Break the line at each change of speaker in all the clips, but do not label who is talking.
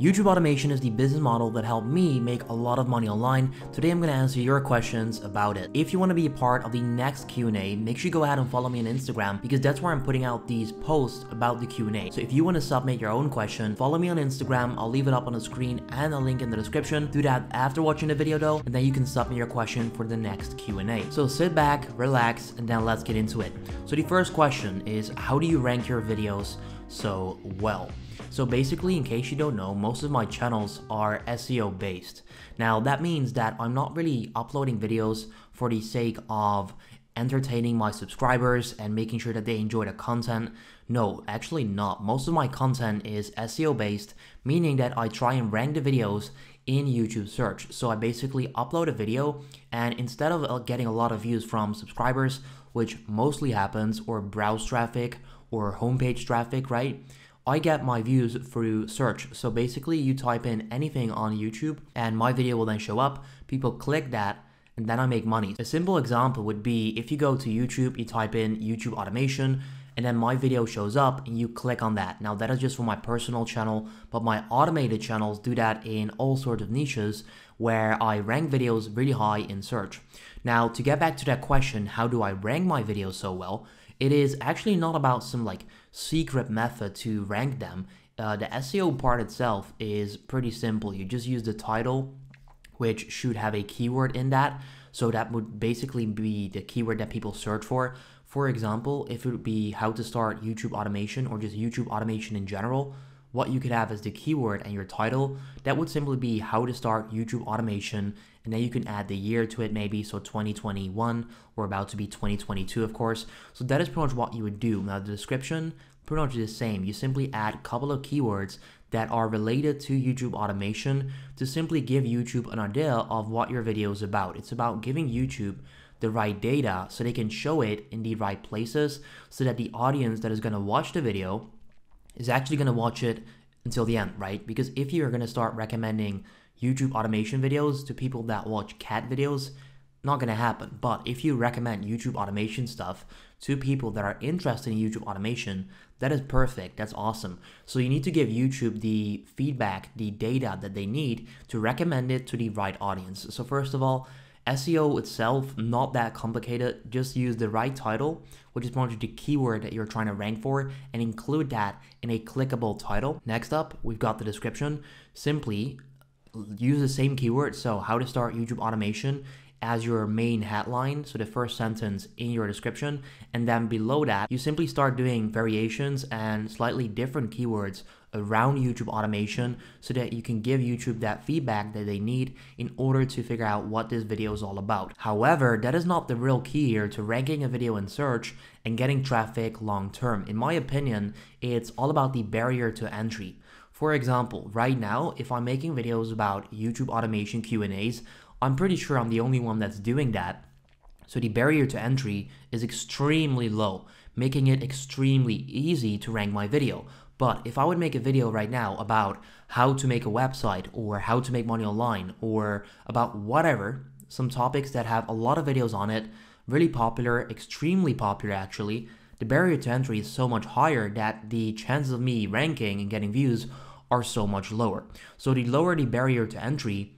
YouTube automation is the business model that helped me make a lot of money online. Today I'm going to answer your questions about it. If you want to be a part of the next Q&A, make sure you go ahead and follow me on Instagram because that's where I'm putting out these posts about the Q&A. So if you want to submit your own question, follow me on Instagram. I'll leave it up on the screen and a link in the description. Do that after watching the video though, and then you can submit your question for the next Q&A. So sit back, relax, and then let's get into it. So the first question is how do you rank your videos so well? So basically, in case you don't know, most of my channels are SEO based. Now that means that I'm not really uploading videos for the sake of entertaining my subscribers and making sure that they enjoy the content. No, actually not. Most of my content is SEO based, meaning that I try and rank the videos in YouTube search. So I basically upload a video and instead of uh, getting a lot of views from subscribers, which mostly happens, or browse traffic or homepage traffic, right? I get my views through search. So basically, you type in anything on YouTube and my video will then show up. People click that and then I make money. A simple example would be if you go to YouTube, you type in YouTube automation and then my video shows up and you click on that. Now that is just for my personal channel, but my automated channels do that in all sorts of niches where I rank videos really high in search. Now to get back to that question, how do I rank my videos so well? It is actually not about some like secret method to rank them. Uh, the SEO part itself is pretty simple. You just use the title, which should have a keyword in that. So that would basically be the keyword that people search for. For example, if it would be how to start YouTube automation or just YouTube automation in general, what you could have as the keyword and your title, that would simply be how to start YouTube automation and then you can add the year to it maybe. So 2021, we're about to be 2022, of course. So that is pretty much what you would do. Now the description, pretty much the same. You simply add a couple of keywords that are related to YouTube automation to simply give YouTube an idea of what your video is about. It's about giving YouTube the right data so they can show it in the right places so that the audience that is going to watch the video is actually going to watch it until the end, right? Because if you're going to start recommending YouTube automation videos to people that watch cat videos, not gonna happen. But if you recommend YouTube automation stuff to people that are interested in YouTube automation, that is perfect. That's awesome. So you need to give YouTube the feedback, the data that they need to recommend it to the right audience. So first of all, SEO itself, not that complicated. Just use the right title, which is probably the keyword that you're trying to rank for, and include that in a clickable title. Next up, we've got the description. Simply use the same keyword. So how to start YouTube automation as your main headline, so the first sentence in your description, and then below that, you simply start doing variations and slightly different keywords around YouTube automation so that you can give YouTube that feedback that they need in order to figure out what this video is all about. However, that is not the real key here to ranking a video in search and getting traffic long term. In my opinion, it's all about the barrier to entry. For example, right now, if I'm making videos about YouTube automation Q&As, I'm pretty sure I'm the only one that's doing that. So the barrier to entry is extremely low, making it extremely easy to rank my video. But if I would make a video right now about how to make a website or how to make money online or about whatever, some topics that have a lot of videos on it, really popular, extremely popular actually, the barrier to entry is so much higher that the chances of me ranking and getting views are so much lower. So the lower the barrier to entry,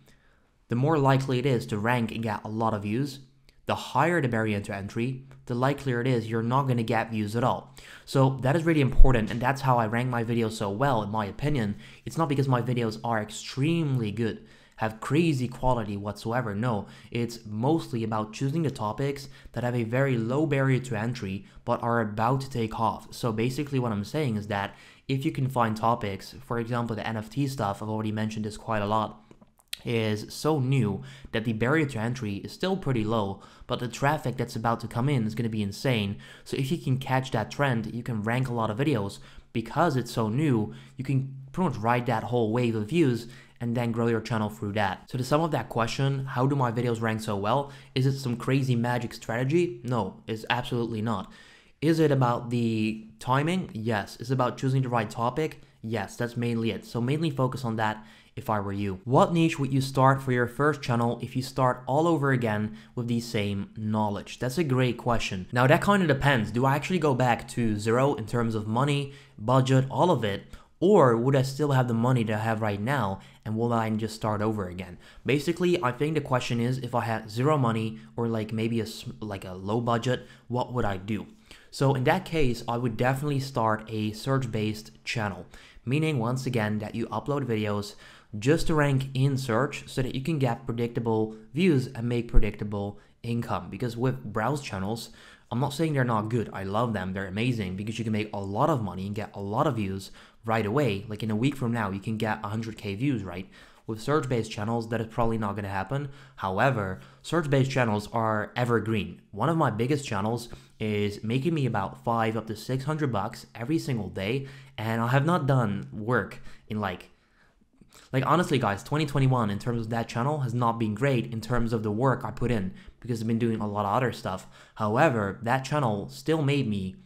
the more likely it is to rank and get a lot of views. The higher the barrier to entry, the likelier it is you're not going to get views at all. So that is really important and that's how I rank my videos so well in my opinion. It's not because my videos are extremely good, have crazy quality whatsoever. No, it's mostly about choosing the topics that have a very low barrier to entry but are about to take off. So basically what I'm saying is that if you can find topics, for example, the NFT stuff, I've already mentioned this quite a lot, is so new that the barrier to entry is still pretty low, but the traffic that's about to come in is going to be insane. So if you can catch that trend, you can rank a lot of videos. Because it's so new, you can pretty much ride that whole wave of views and then grow your channel through that. So to sum up that question, how do my videos rank so well? Is it some crazy magic strategy? No, it's absolutely not. Is it about the timing? Yes. Is it about choosing the right topic? Yes, that's mainly it. So mainly focus on that if I were you. What niche would you start for your first channel if you start all over again with the same knowledge? That's a great question. Now that kind of depends. Do I actually go back to zero in terms of money, budget, all of it? Or would I still have the money that I have right now and will I just start over again? Basically, I think the question is if I had zero money or like maybe a, like a low budget, what would I do? So in that case, I would definitely start a search-based channel, meaning once again that you upload videos just to rank in search so that you can get predictable views and make predictable income. Because with browse channels, I'm not saying they're not good. I love them. They're amazing because you can make a lot of money and get a lot of views right away. Like in a week from now, you can get 100k views, right? With search based channels, that is probably not going to happen. However, search based channels are evergreen. One of my biggest channels is making me about five up to 600 bucks every single day. And I have not done work in like, like honestly, guys, 2021 in terms of that channel has not been great in terms of the work I put in because I've been doing a lot of other stuff. However, that channel still made me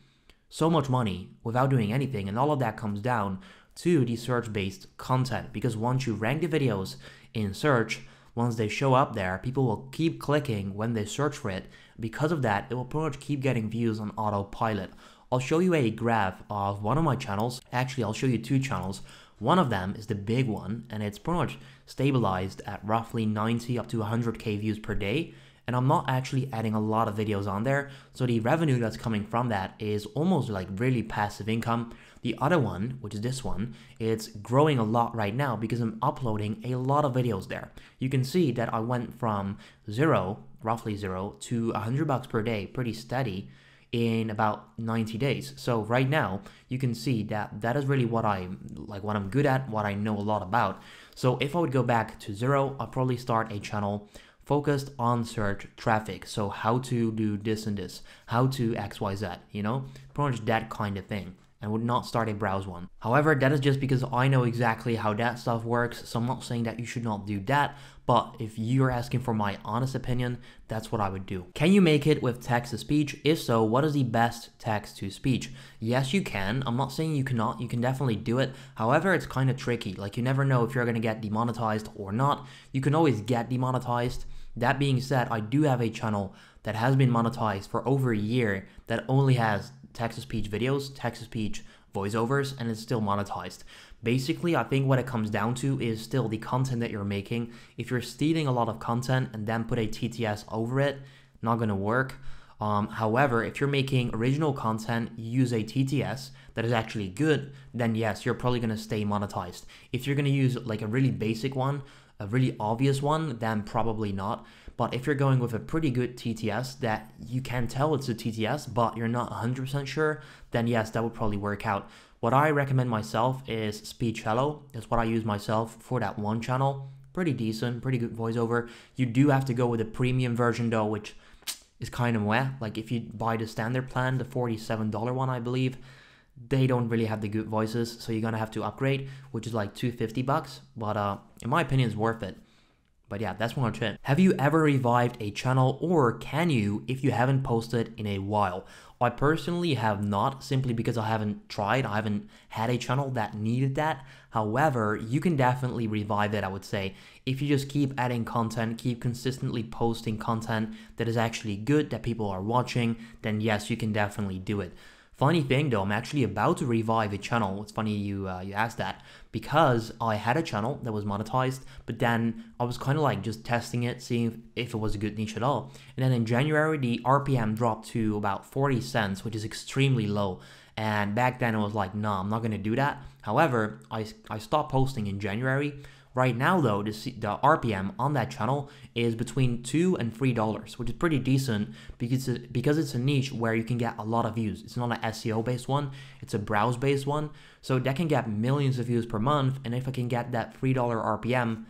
so much money without doing anything. And all of that comes down to the search based content because once you rank the videos in search, once they show up there, people will keep clicking when they search for it because of that, it will pretty much keep getting views on autopilot. I'll show you a graph of one of my channels. Actually, I'll show you two channels. One of them is the big one, and it's pretty much stabilized at roughly 90 up to 100k views per day. And I'm not actually adding a lot of videos on there, so the revenue that's coming from that is almost like really passive income. The other one, which is this one, it's growing a lot right now because I'm uploading a lot of videos there. You can see that I went from zero roughly zero, to 100 bucks per day, pretty steady in about 90 days. So right now, you can see that that is really what I like what I'm good at, what I know a lot about. So if I would go back to zero, I'll probably start a channel focused on search traffic. So how to do this and this, how to XYZ, you know, pretty much that kind of thing and would not start a browse one. However, that is just because I know exactly how that stuff works, so I'm not saying that you should not do that, but if you're asking for my honest opinion, that's what I would do. Can you make it with text to speech? If so, what is the best text to speech? Yes, you can. I'm not saying you cannot, you can definitely do it. However, it's kind of tricky. Like you never know if you're gonna get demonetized or not. You can always get demonetized. That being said, I do have a channel that has been monetized for over a year that only has Texas Peach videos, Texas Peach voiceovers, and it's still monetized. Basically, I think what it comes down to is still the content that you're making. If you're stealing a lot of content and then put a TTS over it, not gonna work. Um, however, if you're making original content, use a TTS that is actually good, then yes, you're probably gonna stay monetized. If you're gonna use like a really basic one, a really obvious one, then probably not. But if you're going with a pretty good TTS that you can tell it's a TTS, but you're not 100% sure, then yes, that would probably work out. What I recommend myself is Speed Cello. It's what I use myself for that one channel. Pretty decent, pretty good voiceover. You do have to go with a premium version though, which is kind of meh. Like if you buy the standard plan, the $47 one, I believe, they don't really have the good voices, so you're gonna have to upgrade, which is like 250 bucks. But uh, in my opinion, it's worth it. But yeah, that's one ten. Have you ever revived a channel or can you if you haven't posted in a while? I personally have not simply because I haven't tried, I haven't had a channel that needed that. However, you can definitely revive it, I would say. If you just keep adding content, keep consistently posting content that is actually good, that people are watching, then yes, you can definitely do it. Funny thing though, I'm actually about to revive a channel. It's funny you uh, you asked that because I had a channel that was monetized, but then I was kind of like just testing it, seeing if it was a good niche at all. And then in January, the RPM dropped to about 40 cents, which is extremely low. And back then I was like, no, nah, I'm not gonna do that. However, I, I stopped posting in January. Right now though, the, the RPM on that channel is between two and three dollars, which is pretty decent because because it's a niche where you can get a lot of views. It's not an SEO based one; it's a browse based one, so that can get millions of views per month. And if I can get that three dollar RPM,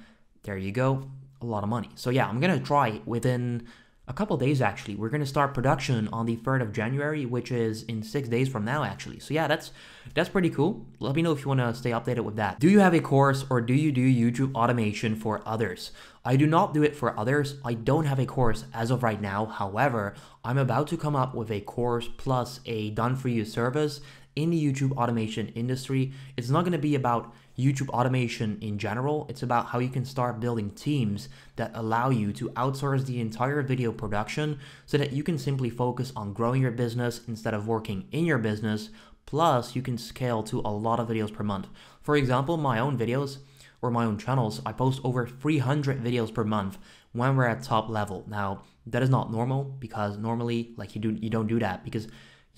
there you go, a lot of money. So yeah, I'm gonna try within a couple days actually. We're gonna start production on the 3rd of January, which is in six days from now actually. So yeah, that's that's pretty cool. Let me know if you wanna stay updated with that. Do you have a course or do you do YouTube automation for others? I do not do it for others. I don't have a course as of right now. However, I'm about to come up with a course plus a done for you service in the YouTube automation industry. It's not gonna be about YouTube automation in general. It's about how you can start building teams that allow you to outsource the entire video production so that you can simply focus on growing your business instead of working in your business. Plus, you can scale to a lot of videos per month. For example, my own videos or my own channels, I post over 300 videos per month when we're at top level. Now, that is not normal because normally like you do you don't do that because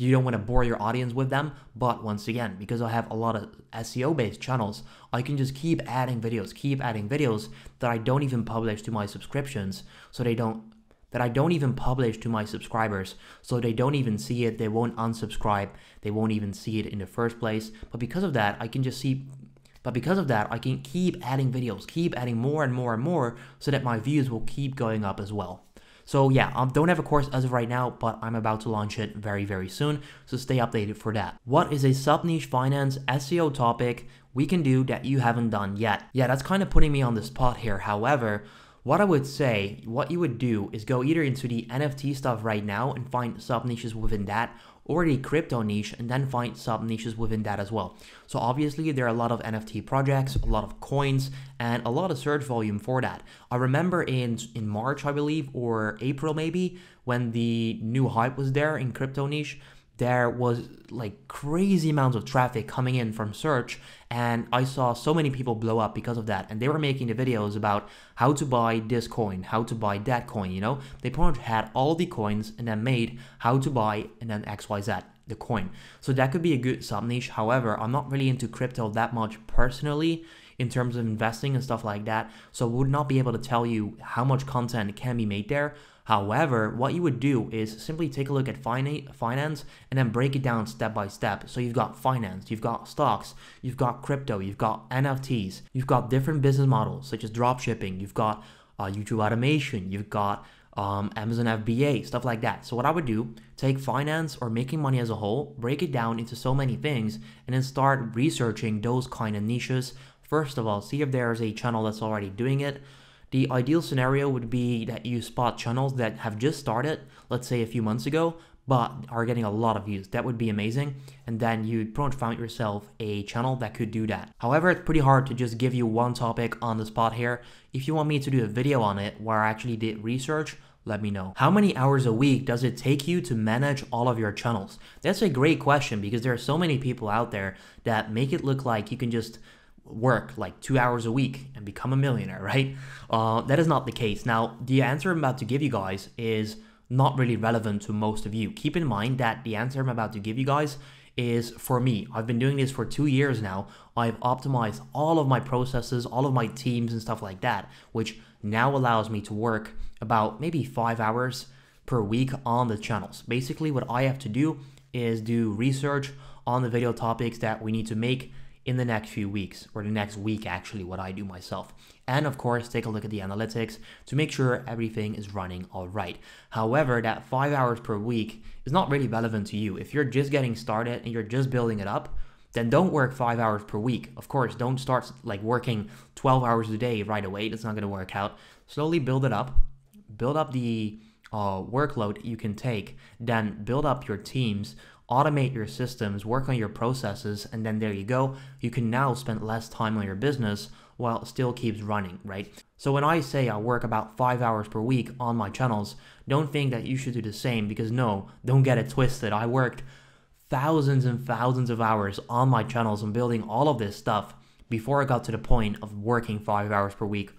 you don't want to bore your audience with them, but once again, because I have a lot of SEO based channels, I can just keep adding videos, keep adding videos that I don't even publish to my subscriptions so they don't that I don't even publish to my subscribers, so they don't even see it, they won't unsubscribe, they won't even see it in the first place. But because of that, I can just see but because of that, I can keep adding videos, keep adding more and more and more so that my views will keep going up as well. So yeah, I um, don't have a course as of right now, but I'm about to launch it very, very soon. So stay updated for that. What is a sub niche finance SEO topic we can do that you haven't done yet? Yeah, that's kind of putting me on the spot here. However, what I would say, what you would do is go either into the NFT stuff right now and find sub niches within that already crypto niche and then find sub niches within that as well. So obviously there are a lot of NFT projects, a lot of coins, and a lot of search volume for that. I remember in in March, I believe, or April maybe, when the new hype was there in crypto niche, there was like crazy amounts of traffic coming in from search and I saw so many people blow up because of that. And they were making the videos about how to buy this coin, how to buy that coin, you know? They pretty much had all the coins and then made how to buy and then XYZ, the coin. So that could be a good sub niche. However, I'm not really into crypto that much personally in terms of investing and stuff like that. So would not be able to tell you how much content can be made there. However, what you would do is simply take a look at finance and then break it down step by step. So you've got finance, you've got stocks, you've got crypto, you've got NFTs, you've got different business models such as drop shipping, you've got uh, YouTube automation, you've got um, Amazon FBA, stuff like that. So what I would do, take finance or making money as a whole, break it down into so many things, and then start researching those kind of niches. First of all, see if there's a channel that's already doing it. The ideal scenario would be that you spot channels that have just started, let's say a few months ago, but are getting a lot of views. That would be amazing. And then you'd probably find yourself a channel that could do that. However, it's pretty hard to just give you one topic on the spot here. If you want me to do a video on it where I actually did research, let me know. How many hours a week does it take you to manage all of your channels? That's a great question because there are so many people out there that make it look like you can just work like two hours a week and become a millionaire, right? Uh, that is not the case. Now, the answer I'm about to give you guys is not really relevant to most of you. Keep in mind that the answer I'm about to give you guys is for me. I've been doing this for two years now. I've optimized all of my processes, all of my teams, and stuff like that, which now allows me to work about maybe five hours per week on the channels. Basically, what I have to do is do research on the video topics that we need to make in the next few weeks, or the next week, actually, what I do myself. And of course, take a look at the analytics to make sure everything is running all right. However, that five hours per week is not really relevant to you. If you're just getting started and you're just building it up, then don't work five hours per week. Of course, don't start like working 12 hours a day right away. That's not going to work out. Slowly build it up, build up the uh, workload you can take, then build up your teams automate your systems, work on your processes, and then there you go. You can now spend less time on your business while it still keeps running, right? So when I say I work about five hours per week on my channels, don't think that you should do the same because no, don't get it twisted. I worked thousands and thousands of hours on my channels and building all of this stuff before I got to the point of working five hours per week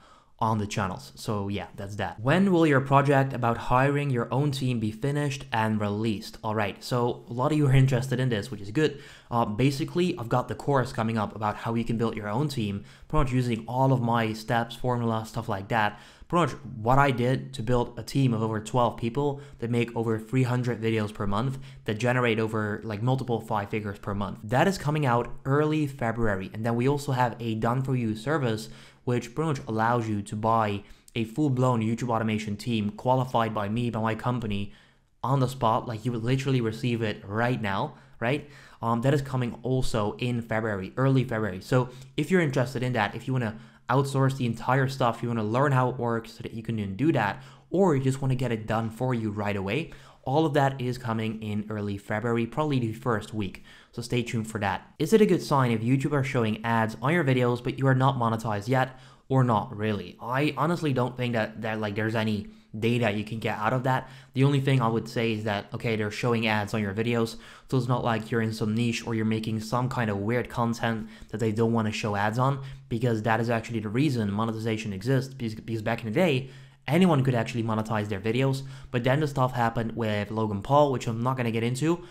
on the channels. So yeah, that's that. When will your project about hiring your own team be finished and released? All right, so a lot of you are interested in this, which is good. Uh, basically, I've got the course coming up about how you can build your own team, pretty much using all of my steps, formula, stuff like that. Pretty much what I did to build a team of over 12 people that make over 300 videos per month that generate over like multiple five figures per month. That is coming out early February. And then we also have a done for you service which pretty much allows you to buy a full-blown YouTube automation team qualified by me, by my company, on the spot. Like you would literally receive it right now, right? Um, that is coming also in February, early February. So if you're interested in that, if you want to outsource the entire stuff, you want to learn how it works so that you can do that, or you just want to get it done for you right away, all of that is coming in early February, probably the first week so stay tuned for that. Is it a good sign if YouTube are showing ads on your videos but you are not monetized yet or not really? I honestly don't think that, that like there's any data you can get out of that. The only thing I would say is that, okay, they're showing ads on your videos, so it's not like you're in some niche or you're making some kind of weird content that they don't want to show ads on, because that is actually the reason monetization exists, because back in the day, anyone could actually monetize their videos, but then the stuff happened with Logan Paul, which I'm not going to get into,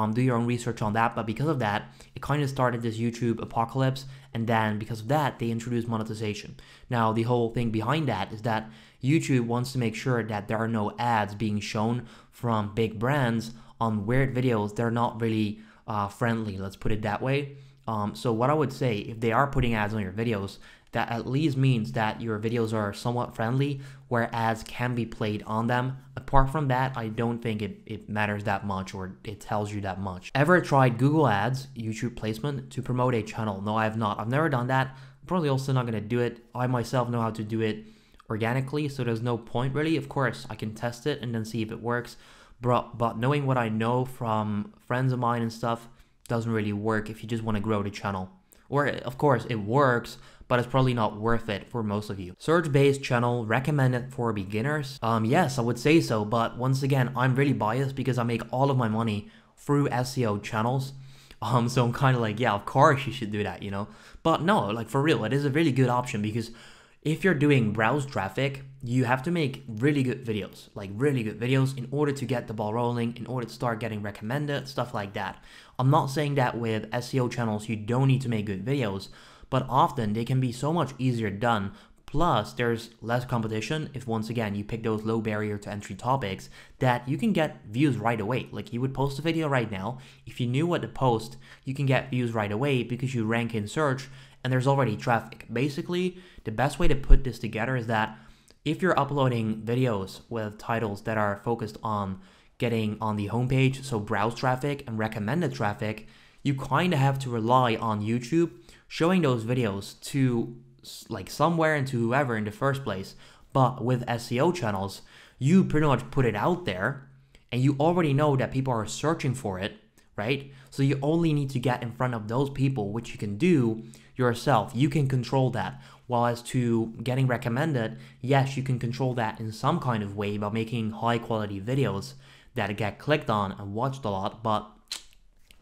um, do your own research on that. But because of that, it kind of started this YouTube apocalypse. And then because of that, they introduced monetization. Now, the whole thing behind that is that YouTube wants to make sure that there are no ads being shown from big brands on weird videos. They're not really uh, friendly, let's put it that way. Um, so what I would say, if they are putting ads on your videos, that at least means that your videos are somewhat friendly, whereas can be played on them. Apart from that, I don't think it, it matters that much or it tells you that much. Ever tried Google Ads, YouTube placement to promote a channel? No, I have not. I've never done that. I'm probably also not gonna do it. I myself know how to do it organically, so there's no point really. Of course, I can test it and then see if it works. But, but knowing what I know from friends of mine and stuff doesn't really work if you just want to grow the channel. Or of course it works, but it's probably not worth it for most of you. Search-based channel recommended for beginners? Um, yes, I would say so, but once again, I'm really biased because I make all of my money through SEO channels. Um, so I'm kind of like, yeah, of course you should do that, you know? But no, like for real, it is a really good option because if you're doing browse traffic, you have to make really good videos, like really good videos in order to get the ball rolling, in order to start getting recommended, stuff like that. I'm not saying that with SEO channels you don't need to make good videos, but often they can be so much easier done. Plus, there's less competition if once again you pick those low barrier to entry topics that you can get views right away. Like you would post a video right now. If you knew what to post, you can get views right away because you rank in search and there's already traffic. Basically, the best way to put this together is that if you're uploading videos with titles that are focused on getting on the homepage, so browse traffic and recommended traffic, you kind of have to rely on YouTube showing those videos to like somewhere and to whoever in the first place. But with SEO channels, you pretty much put it out there and you already know that people are searching for it, right? So you only need to get in front of those people, which you can do yourself. You can control that. While as to getting recommended, yes, you can control that in some kind of way by making high quality videos that get clicked on and watched a lot, but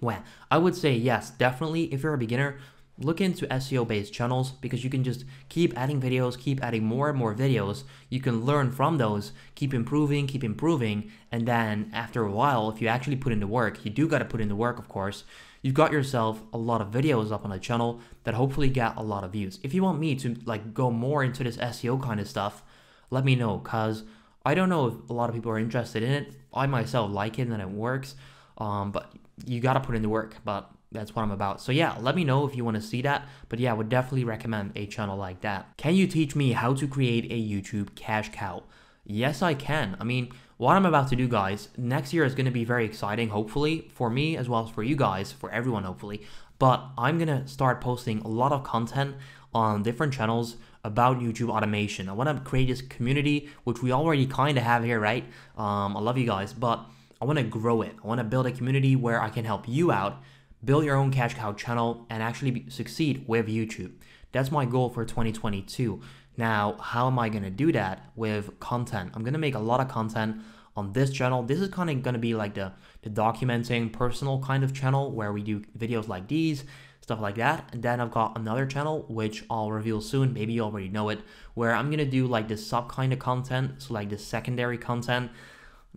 well, I would say yes, definitely if you're a beginner, look into SEO based channels because you can just keep adding videos, keep adding more and more videos. You can learn from those, keep improving, keep improving. And then after a while, if you actually put in the work, you do got to put in the work, of course, you've got yourself a lot of videos up on the channel that hopefully get a lot of views. If you want me to like go more into this SEO kind of stuff, let me know because I don't know if a lot of people are interested in it. I myself like it and it works, um, but you got to put in the work. But that's what I'm about. So yeah, let me know if you want to see that. But yeah, I would definitely recommend a channel like that. Can you teach me how to create a YouTube cash cow? Yes, I can. I mean, what I'm about to do, guys, next year is going to be very exciting, hopefully, for me as well as for you guys, for everyone, hopefully. But I'm going to start posting a lot of content on different channels about YouTube automation. I want to create this community, which we already kind of have here, right? Um, I love you guys, but I want to grow it. I want to build a community where I can help you out, build your own cash cow channel, and actually succeed with YouTube. That's my goal for 2022. Now, how am I going to do that with content? I'm going to make a lot of content on this channel. This is kind of going to be like the, the documenting personal kind of channel where we do videos like these stuff like that. And then I've got another channel, which I'll reveal soon, maybe you already know it, where I'm gonna do like the sub kind of content, so like the secondary content,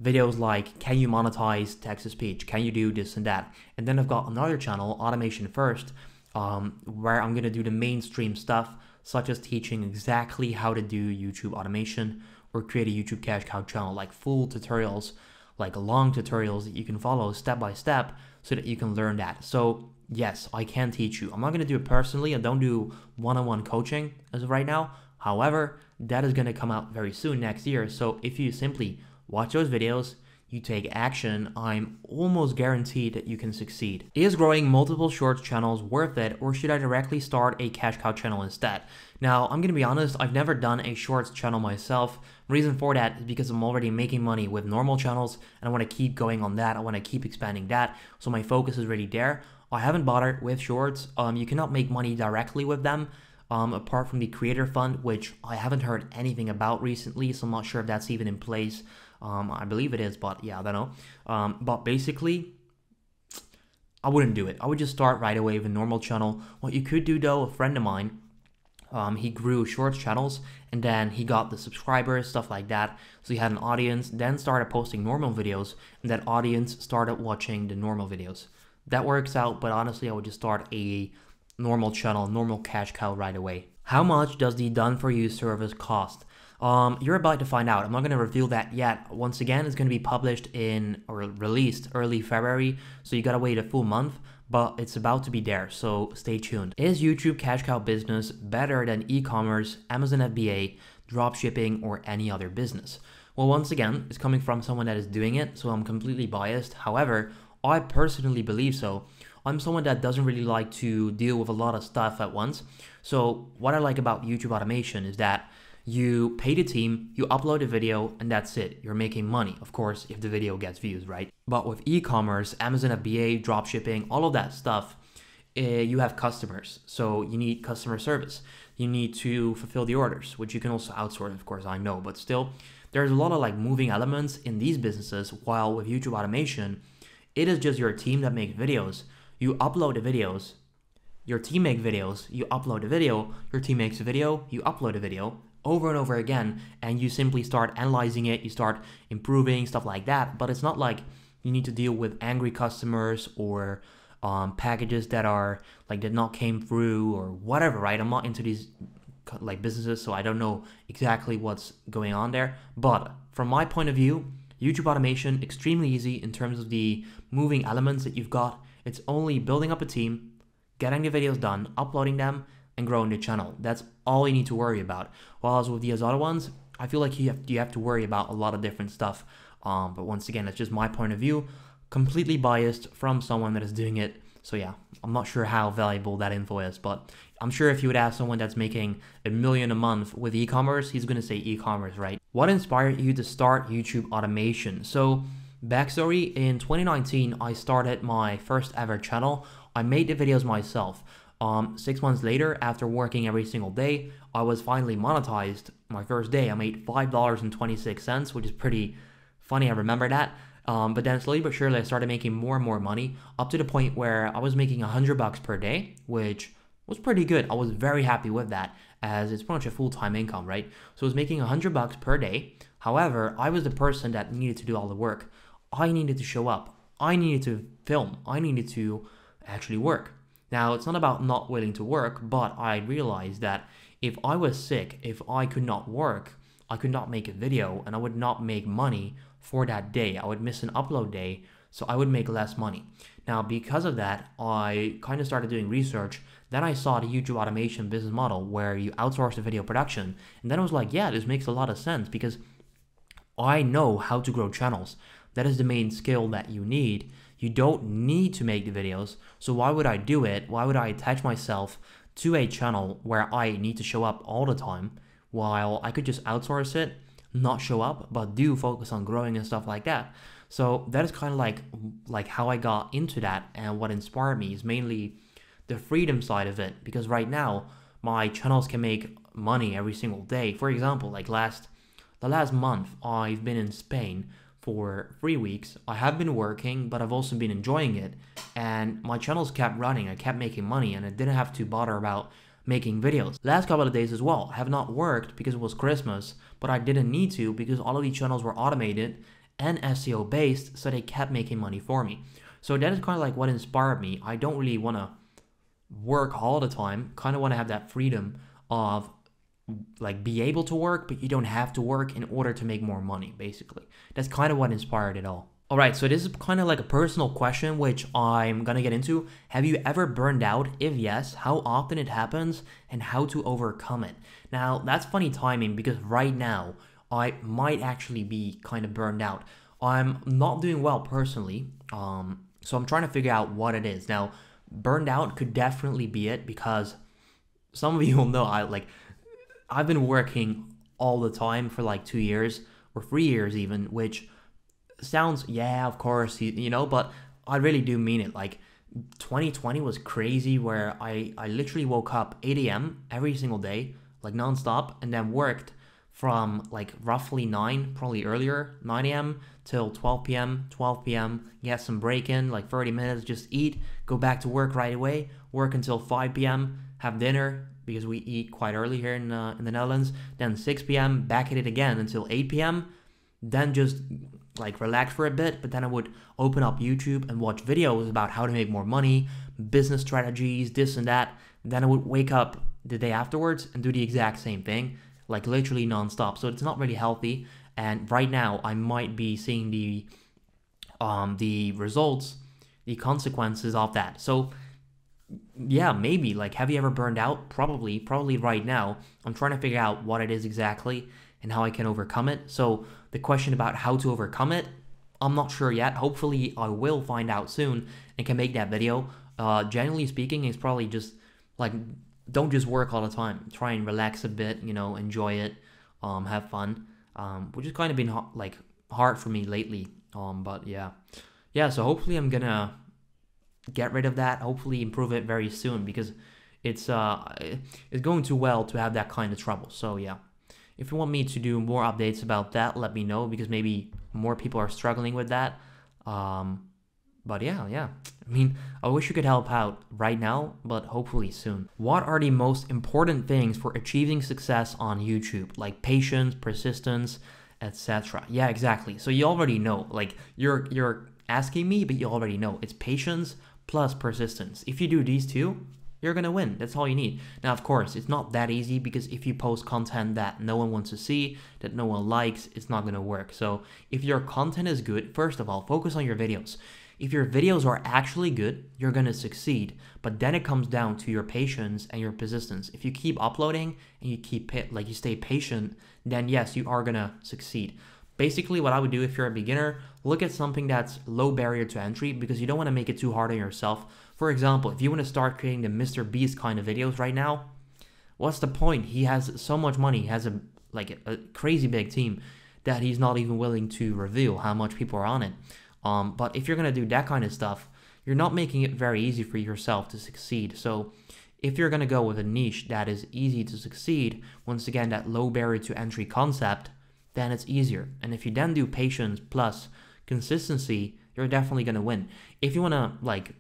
videos like can you monetize text-to-speech, can you do this and that. And then I've got another channel, Automation First, um, where I'm gonna do the mainstream stuff, such as teaching exactly how to do YouTube automation or create a YouTube cash cow channel, like full tutorials, like long tutorials that you can follow step by step so that you can learn that. So yes, I can teach you. I'm not gonna do it personally. I don't do one-on-one coaching as of right now. However, that is gonna come out very soon next year. So if you simply watch those videos, you take action, I'm almost guaranteed that you can succeed. Is growing multiple shorts channels worth it or should I directly start a cash cow channel instead? Now, I'm gonna be honest, I've never done a shorts channel myself. Reason for that is because I'm already making money with normal channels and I want to keep going on that. I want to keep expanding that. So my focus is really there. I haven't bothered with shorts. Um, you cannot make money directly with them. Um, apart from the creator fund, which I haven't heard anything about recently, so I'm not sure if that's even in place. Um, I believe it is, but yeah, I don't know. Um, but basically, I wouldn't do it. I would just start right away with a normal channel. What you could do though, a friend of mine um, he grew shorts channels and then he got the subscribers, stuff like that. So he had an audience, then started posting normal videos, and that audience started watching the normal videos. That works out, but honestly, I would just start a normal channel, normal cash cow right away. How much does the done for you service cost? Um, you're about to find out. I'm not going to reveal that yet. Once again, it's going to be published in or released early February, so you got to wait a full month but it's about to be there, so stay tuned. Is YouTube cash cow business better than e-commerce, Amazon FBA, dropshipping, or any other business? Well, once again, it's coming from someone that is doing it, so I'm completely biased. However, I personally believe so. I'm someone that doesn't really like to deal with a lot of stuff at once. So what I like about YouTube automation is that you pay the team, you upload a video, and that's it. You're making money, of course, if the video gets views, right? But with e-commerce, Amazon FBA, dropshipping, all of that stuff, uh, you have customers. So you need customer service. You need to fulfill the orders, which you can also outsource, of course, I know, but still, there's a lot of like moving elements in these businesses. While with YouTube automation, it is just your team that makes videos. You upload the videos, your team make videos, you upload a video, your team makes a video, you upload a video, over and over again and you simply start analyzing it, you start improving, stuff like that. But it's not like you need to deal with angry customers or um, packages that are like that not came through or whatever, right? I'm not into these like businesses, so I don't know exactly what's going on there. But from my point of view, YouTube automation extremely easy in terms of the moving elements that you've got. It's only building up a team, getting the videos done, uploading them, and growing the channel. That's all you need to worry about. While with the other ones, I feel like you have, you have to worry about a lot of different stuff. Um, but once again, that's just my point of view, completely biased from someone that is doing it. So yeah, I'm not sure how valuable that info is, but I'm sure if you would ask someone that's making a million a month with e-commerce, he's gonna say e-commerce, right? What inspired you to start YouTube automation? So backstory, in 2019, I started my first ever channel. I made the videos myself. Um, six months later, after working every single day, I was finally monetized. My first day, I made $5.26, which is pretty funny. I remember that. Um, but then slowly but surely, I started making more and more money up to the point where I was making 100 bucks per day, which was pretty good. I was very happy with that as it's pretty much a full-time income, right? So I was making 100 bucks per day. However, I was the person that needed to do all the work. I needed to show up. I needed to film. I needed to actually work. Now, it's not about not willing to work, but I realized that if I was sick, if I could not work, I could not make a video and I would not make money for that day. I would miss an upload day, so I would make less money. Now, because of that, I kind of started doing research. Then I saw the YouTube automation business model where you outsource the video production. And then I was like, yeah, this makes a lot of sense because I know how to grow channels. That is the main skill that you need you don't need to make the videos, so why would I do it? Why would I attach myself to a channel where I need to show up all the time while I could just outsource it, not show up, but do focus on growing and stuff like that. So that is kind of like like how I got into that and what inspired me is mainly the freedom side of it because right now my channels can make money every single day. For example, like last the last month I've been in Spain for three weeks. I have been working, but I've also been enjoying it. And my channels kept running, I kept making money, and I didn't have to bother about making videos. Last couple of days as well, have not worked because it was Christmas, but I didn't need to because all of these channels were automated and SEO based, so they kept making money for me. So that is kind of like what inspired me. I don't really want to work all the time, kind of want to have that freedom of like be able to work, but you don't have to work in order to make more money, basically. That's kind of what inspired it all. All right, so this is kind of like a personal question, which I'm gonna get into. Have you ever burned out? If yes, how often it happens and how to overcome it? Now, that's funny timing because right now I might actually be kind of burned out. I'm not doing well personally, um, so I'm trying to figure out what it is. Now, burned out could definitely be it because some of you will know I like I've been working all the time for like two years or three years even, which sounds yeah, of course, you know, but I really do mean it. Like 2020 was crazy, where I I literally woke up 8 a.m. every single day, like nonstop, and then worked from like roughly 9, probably earlier, 9 a.m. till 12 p.m. 12 p.m. get some break in, like 30 minutes, just eat, go back to work right away, work until 5 p.m., have dinner because we eat quite early here in, uh, in the Netherlands, then 6 p.m., back at it again until 8 p.m., then just like relax for a bit, but then I would open up YouTube and watch videos about how to make more money, business strategies, this and that. Then I would wake up the day afterwards and do the exact same thing like literally nonstop. So it's not really healthy. And right now, I might be seeing the um, the results, the consequences of that. So yeah, maybe. Like, have you ever burned out? Probably, probably right now. I'm trying to figure out what it is exactly and how I can overcome it. So, the question about how to overcome it, I'm not sure yet. Hopefully, I will find out soon and can make that video. Uh, generally speaking, it's probably just like don't just work all the time. Try and relax a bit, you know, enjoy it, um, have fun, um, which has kind of been like hard for me lately. Um, but yeah, yeah. So hopefully I'm gonna get rid of that. Hopefully improve it very soon because it's uh it's going too well to have that kind of trouble. So yeah, if you want me to do more updates about that, let me know because maybe more people are struggling with that. Um, but yeah, yeah. I mean, I wish you could help out right now, but hopefully soon. What are the most important things for achieving success on YouTube? Like patience, persistence, etc. Yeah, exactly. So you already know. Like you're you're asking me, but you already know. It's patience plus persistence. If you do these two, you're gonna win. That's all you need. Now, of course, it's not that easy because if you post content that no one wants to see, that no one likes, it's not gonna work. So if your content is good, first of all, focus on your videos. If your videos are actually good, you're going to succeed, but then it comes down to your patience and your persistence. If you keep uploading and you keep like you stay patient, then yes, you are going to succeed. Basically, what I would do if you're a beginner, look at something that's low barrier to entry because you don't want to make it too hard on yourself. For example, if you want to start creating the Mr. Beast kind of videos right now, what's the point? He has so much money, he has a like a crazy big team that he's not even willing to reveal how much people are on it. Um, but if you're going to do that kind of stuff, you're not making it very easy for yourself to succeed. So if you're going to go with a niche that is easy to succeed, once again, that low barrier to entry concept, then it's easier. And if you then do patience plus consistency, you're definitely going to win. If you want to like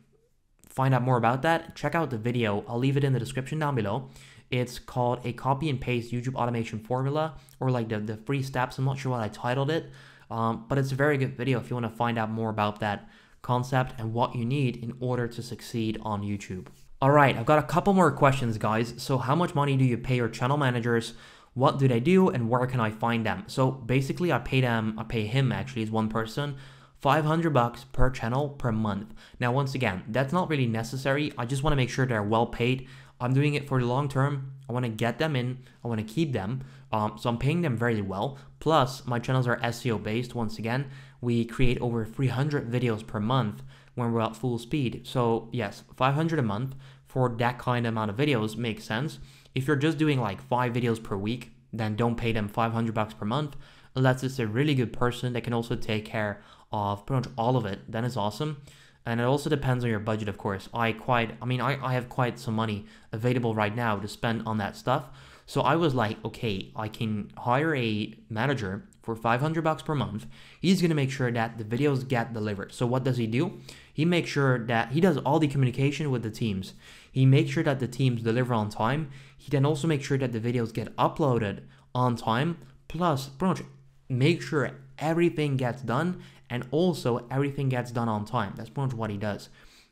find out more about that, check out the video. I'll leave it in the description down below. It's called a copy and paste YouTube automation formula or like the, the three steps. I'm not sure what I titled it, um, but it's a very good video if you want to find out more about that concept and what you need in order to succeed on YouTube. All right, I've got a couple more questions, guys. So how much money do you pay your channel managers? What do they do and where can I find them? So basically I pay them, I pay him actually, is one person, 500 bucks per channel per month. Now, once again, that's not really necessary. I just wanna make sure they're well paid. I'm doing it for the long term. I wanna get them in, I wanna keep them, um, so I'm paying them very well. Plus, my channels are SEO based. Once again, we create over 300 videos per month when we're at full speed. So yes, 500 a month for that kind of amount of videos makes sense. If you're just doing like five videos per week, then don't pay them 500 bucks per month. Unless it's a really good person that can also take care of pretty much all of it, then it's awesome. And it also depends on your budget, of course. I quite, I mean, I, I have quite some money available right now to spend on that stuff. So I was like, okay, I can hire a manager for 500 bucks per month. He's going to make sure that the videos get delivered. So what does he do? He makes sure that he does all the communication with the teams. He makes sure that the teams deliver on time. He then also makes sure that the videos get uploaded on time. Plus, pretty much make sure everything gets done and also everything gets done on time. That's pretty much what he does.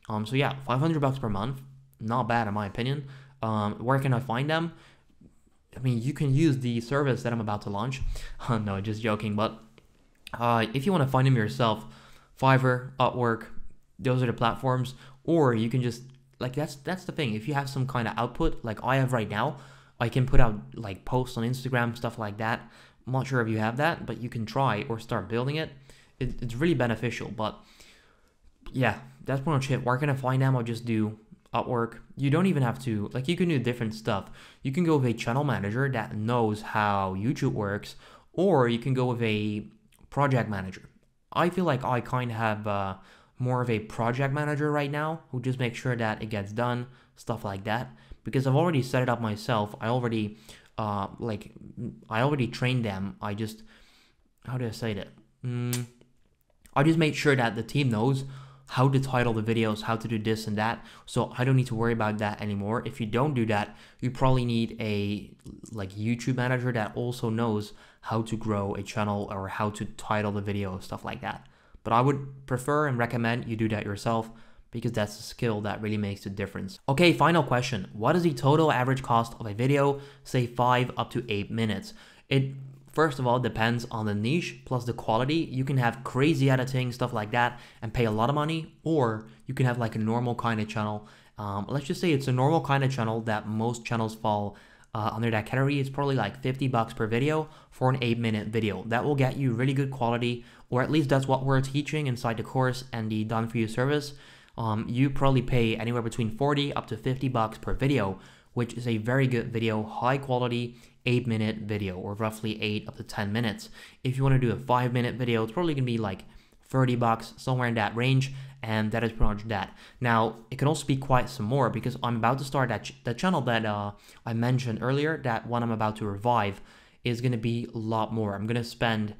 Um, so yeah, 500 bucks per month, not bad in my opinion. Um, where can I find them? I mean, you can use the service that I'm about to launch. no, just joking. But uh, if you want to find them yourself, Fiverr, Upwork, those are the platforms. Or you can just like that's that's the thing. If you have some kind of output, like I have right now, I can put out like posts on Instagram, stuff like that. I'm not sure if you have that, but you can try or start building it. it it's really beneficial. But yeah, that's pretty much it. Where can I find them? I'll just do Upwork. You don't even have to, like, you can do different stuff. You can go with a channel manager that knows how YouTube works, or you can go with a project manager. I feel like I kind of have uh, more of a project manager right now who just makes sure that it gets done, stuff like that. Because I've already set it up myself. I already, uh, like, I already trained them. I just, how do I say that? Mm, I just made sure that the team knows how to title the videos, how to do this and that. So I don't need to worry about that anymore. If you don't do that, you probably need a like YouTube manager that also knows how to grow a channel or how to title the video, stuff like that. But I would prefer and recommend you do that yourself because that's a skill that really makes the difference. Okay, final question. What is the total average cost of a video, say five up to eight minutes? It First of all, depends on the niche plus the quality. You can have crazy editing, stuff like that, and pay a lot of money, or you can have like a normal kind of channel. Um, let's just say it's a normal kind of channel that most channels fall uh, under that category. It's probably like 50 bucks per video for an 8 minute video. That will get you really good quality, or at least that's what we're teaching inside the course and the done for you service. Um, you probably pay anywhere between 40 up to 50 bucks per video, which is a very good video, high quality, 8 minute video or roughly 8 up to 10 minutes. If you want to do a 5 minute video, it's probably going to be like 30 bucks, somewhere in that range, and that is pretty much that. Now, it can also be quite some more because I'm about to start that, ch that channel that uh, I mentioned earlier, that one I'm about to revive, is going to be a lot more. I'm going to spend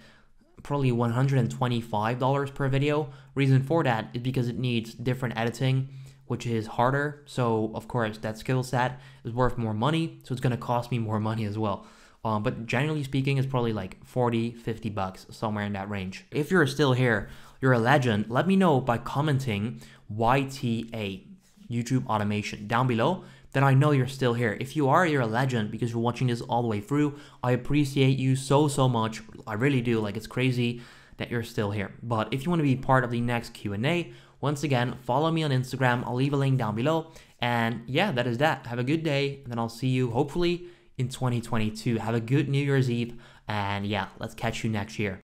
probably $125 per video. Reason for that is because it needs different editing, which is harder. So, of course, that skill set is worth more money. So, it's going to cost me more money as well. Um, but generally speaking, it's probably like 40, 50 bucks, somewhere in that range. If you're still here, you're a legend. Let me know by commenting YTA, YouTube automation, down below. Then I know you're still here. If you are, you're a legend because you're watching this all the way through. I appreciate you so, so much. I really do. Like, it's crazy that you're still here. But if you want to be part of the next Q&A once again, follow me on Instagram. I'll leave a link down below. And yeah, that is that. Have a good day, and then I'll see you hopefully in 2022. Have a good New Year's Eve, and yeah, let's catch you next year.